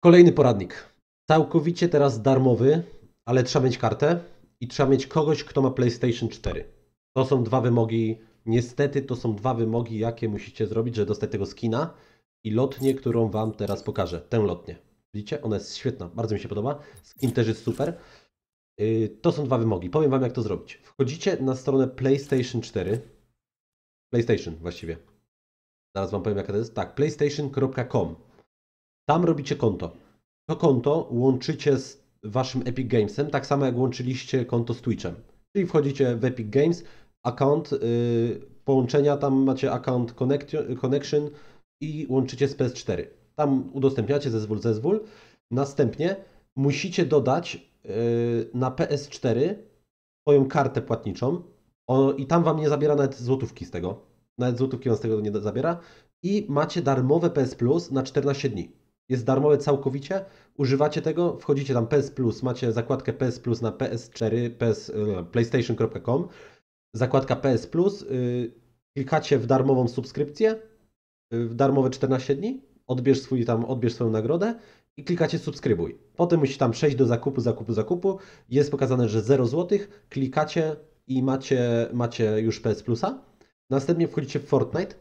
Kolejny poradnik. Całkowicie teraz darmowy, ale trzeba mieć kartę i trzeba mieć kogoś, kto ma PlayStation 4. To są dwa wymogi. Niestety to są dwa wymogi, jakie musicie zrobić, żeby dostać tego skina i lotnię, którą Wam teraz pokażę. Tę lotnię. Widzicie? Ona jest świetna. Bardzo mi się podoba. Skin też jest super. Y, to są dwa wymogi. Powiem Wam, jak to zrobić. Wchodzicie na stronę PlayStation 4. PlayStation właściwie. Zaraz Wam powiem, jaka to jest. Tak, playstation.com tam robicie konto. To konto łączycie z waszym Epic Gamesem, tak samo jak łączyliście konto z Twitchem. Czyli wchodzicie w Epic Games, account yy, połączenia, tam macie account connection i łączycie z PS4. Tam udostępniacie zezwól, zezwól. Następnie musicie dodać yy, na PS4 swoją kartę płatniczą o, i tam wam nie zabiera nawet złotówki z tego. Nawet złotówki wam z tego nie zabiera. I macie darmowe PS Plus na 14 dni jest darmowe całkowicie, używacie tego, wchodzicie tam PS Plus, macie zakładkę PS Plus na PS4, PS, e, no, PlayStation.com, zakładka PS Plus, yy, klikacie w darmową subskrypcję, y, w darmowe 14 dni, odbierz, swój tam, odbierz swoją nagrodę i klikacie subskrybuj. Potem musicie tam przejść do zakupu, zakupu, zakupu. Jest pokazane, że 0 zł, klikacie i macie, macie już PS Plusa. Następnie wchodzicie w Fortnite,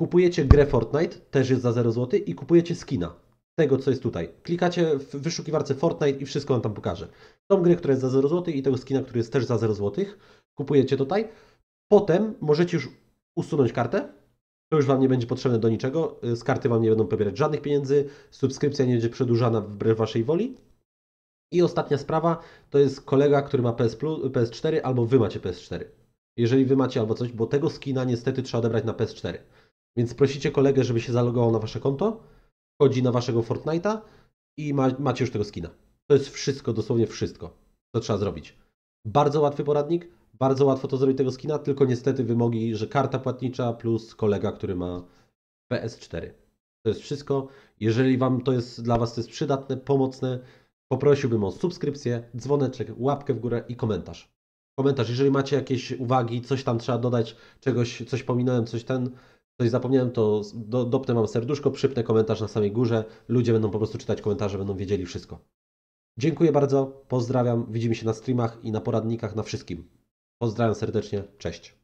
kupujecie grę Fortnite, też jest za 0 zł i kupujecie skina tego, co jest tutaj. Klikacie w wyszukiwarce Fortnite i wszystko Wam tam pokaże. Tą grę, która jest za 0 zł i tego skina, który jest też za 0 zł, kupujecie tutaj. Potem możecie już usunąć kartę. To już Wam nie będzie potrzebne do niczego. Y, z karty Wam nie będą pobierać żadnych pieniędzy. Subskrypcja nie będzie przedłużana wbrew Waszej woli. I ostatnia sprawa to jest kolega, który ma PS Plus, PS4 albo Wy macie PS4. Jeżeli Wy macie albo coś, bo tego skina niestety trzeba odebrać na PS4. Więc prosicie kolegę, żeby się zalogował na wasze konto, chodzi na waszego Fortnite'a i ma, macie już tego skina. To jest wszystko, dosłownie wszystko, co trzeba zrobić. Bardzo łatwy poradnik, bardzo łatwo to zrobić tego skina, tylko niestety wymogi, że karta płatnicza plus kolega, który ma PS4. To jest wszystko. Jeżeli Wam to jest dla Was to jest przydatne, pomocne, poprosiłbym o subskrypcję, dzwoneczek, łapkę w górę i komentarz. Komentarz, jeżeli macie jakieś uwagi, coś tam trzeba dodać, czegoś, coś pominąłem, coś ten, coś zapomniałem, to do, dopnę Wam serduszko, przypnę komentarz na samej górze. Ludzie będą po prostu czytać komentarze, będą wiedzieli wszystko. Dziękuję bardzo, pozdrawiam, widzimy się na streamach i na poradnikach, na wszystkim. Pozdrawiam serdecznie, cześć.